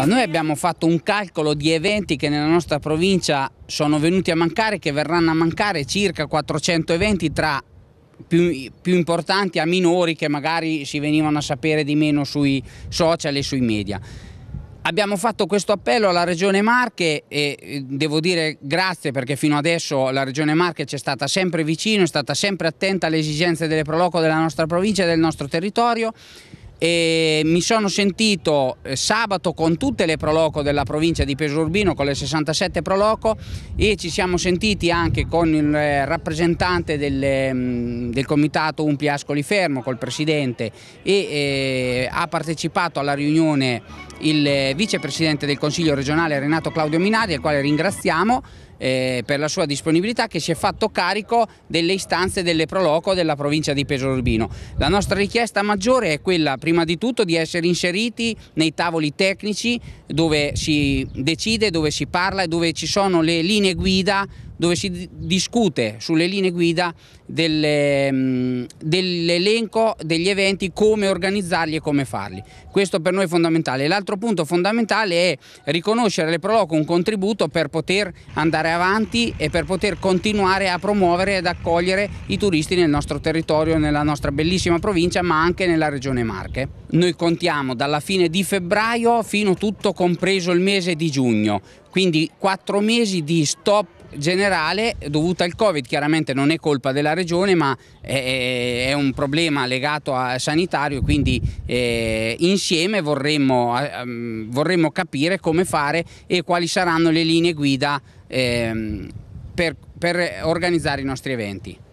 Allora, noi abbiamo fatto un calcolo di eventi che nella nostra provincia sono venuti a mancare, che verranno a mancare circa 400 eventi tra più, più, importanti a minori che magari si venivano a sapere di meno sui social e sui media. Abbiamo fatto questo appello alla Regione Marche e eh, devo dire grazie perché fino adesso la Regione Marche ci è stata sempre vicino, è stata sempre attenta alle esigenze delle proloco della nostra provincia e del nostro territorio e mi sono sentito eh, sabato con tutte le proloco della provincia di Pesurbino, con le 67 proloco e ci siamo sentiti anche con il eh, rappresentante del, mm, del comitato Umpi Ascoli Fermo, col presidente e eh, ha partecipato alla riunione il eh, vicepresidente del Consiglio regionale Renato Claudio Minari, al quale ringraziamo eh, per la sua disponibilità che si è fatto carico delle istanze delle Proloco della provincia di Urbino. La nostra richiesta maggiore è quella prima di tutto di essere inseriti nei tavoli tecnici dove si decide, dove si parla e dove ci sono le linee guida dove si discute sulle linee guida delle, mm, dell'elenco degli eventi, come organizzarli e come farli. Questo per noi è fondamentale. L'altro punto fondamentale è riconoscere alle Proloco un contributo per poter andare avanti e per poter continuare a promuovere ed accogliere i turisti nel nostro territorio, nella nostra bellissima provincia, ma anche nella regione Marche. Noi contiamo dalla fine di febbraio fino tutto compreso il mese di giugno, quindi quattro mesi di stop generale dovuta al Covid, chiaramente non è colpa della regione ma è, è un problema legato al sanitario, quindi eh, insieme vorremmo, eh, vorremmo, capire come fare e quali saranno le linee guida eh, per, per organizzare i nostri eventi.